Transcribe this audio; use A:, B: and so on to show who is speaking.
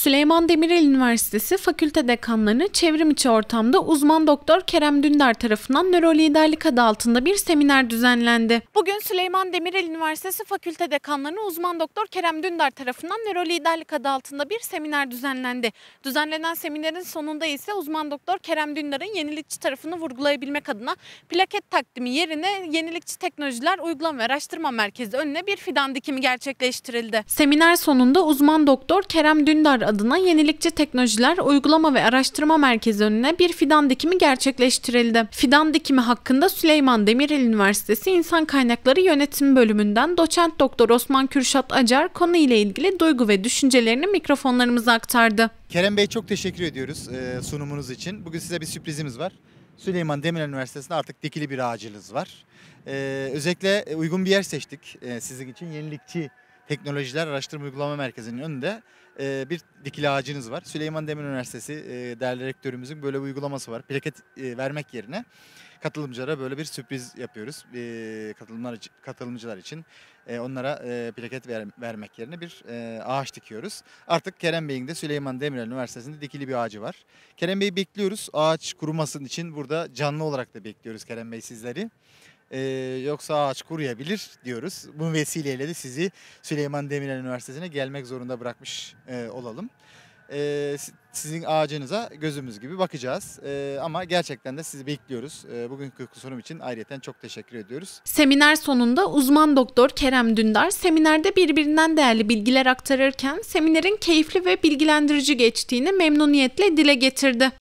A: Süleyman Demirel Üniversitesi Fakülte Dekanları çevrim içi ortamda uzman doktor Kerem Dündar tarafından nöro liderlik adı altında bir seminer düzenlendi. Bugün Süleyman Demirel Üniversitesi Fakülte Dekanları uzman doktor Kerem Dündar tarafından nöro liderlik adı altında bir seminer düzenlendi. Düzenlenen seminerin sonunda ise uzman doktor Kerem Dündar'ın yenilikçi tarafını vurgulayabilmek adına plaket takdimi yerine yenilikçi teknolojiler uygulama ve araştırma merkezi önüne bir fidan dikimi gerçekleştirildi. Seminer sonunda uzman doktor Kerem Dündar adına Yenilikçi Teknolojiler Uygulama ve Araştırma Merkezi önüne bir fidan dikimi gerçekleştirildi. Fidan dikimi hakkında Süleyman Demirel Üniversitesi İnsan Kaynakları Yönetimi bölümünden doçent doktor Osman Kürşat Acar konu ile ilgili duygu ve düşüncelerini mikrofonlarımıza aktardı.
B: Kerem Bey çok teşekkür ediyoruz e, sunumunuz için. Bugün size bir sürprizimiz var. Süleyman Demirel Üniversitesi'nde artık dikili bir ağacınız var. Ee, özellikle uygun bir yer seçtik ee, sizin için yenilikçi Teknolojiler Araştırma Uygulama Merkezi'nin önünde e, bir dikili ağacınız var. Süleyman Demir Üniversitesi e, değerli rektörümüzün böyle bir uygulaması var. Plaket e, vermek yerine katılımcılara böyle bir sürpriz yapıyoruz. E, katılımlar katılımcılar için e, onlara e, plaket ver, vermek yerine bir e, ağaç dikiyoruz. Artık Kerem Bey'in de Süleyman Demirel Üniversitesi'nde dikili bir ağacı var. Kerem Bey'i bekliyoruz. Ağaç kurumasın için burada canlı olarak da bekliyoruz Kerem Bey sizleri. Ee, yoksa ağaç kuruyabilir diyoruz. Bu vesileyle de sizi Süleyman Demirel Üniversitesi'ne gelmek zorunda bırakmış e, olalım. Ee, sizin ağacınıza gözümüz gibi bakacağız. Ee, ama gerçekten de sizi bekliyoruz. Ee, bugünkü sunum için ayrıca çok teşekkür ediyoruz.
A: Seminer sonunda uzman doktor Kerem Dündar seminerde birbirinden değerli bilgiler
B: aktarırken seminerin keyifli ve bilgilendirici geçtiğini memnuniyetle dile getirdi.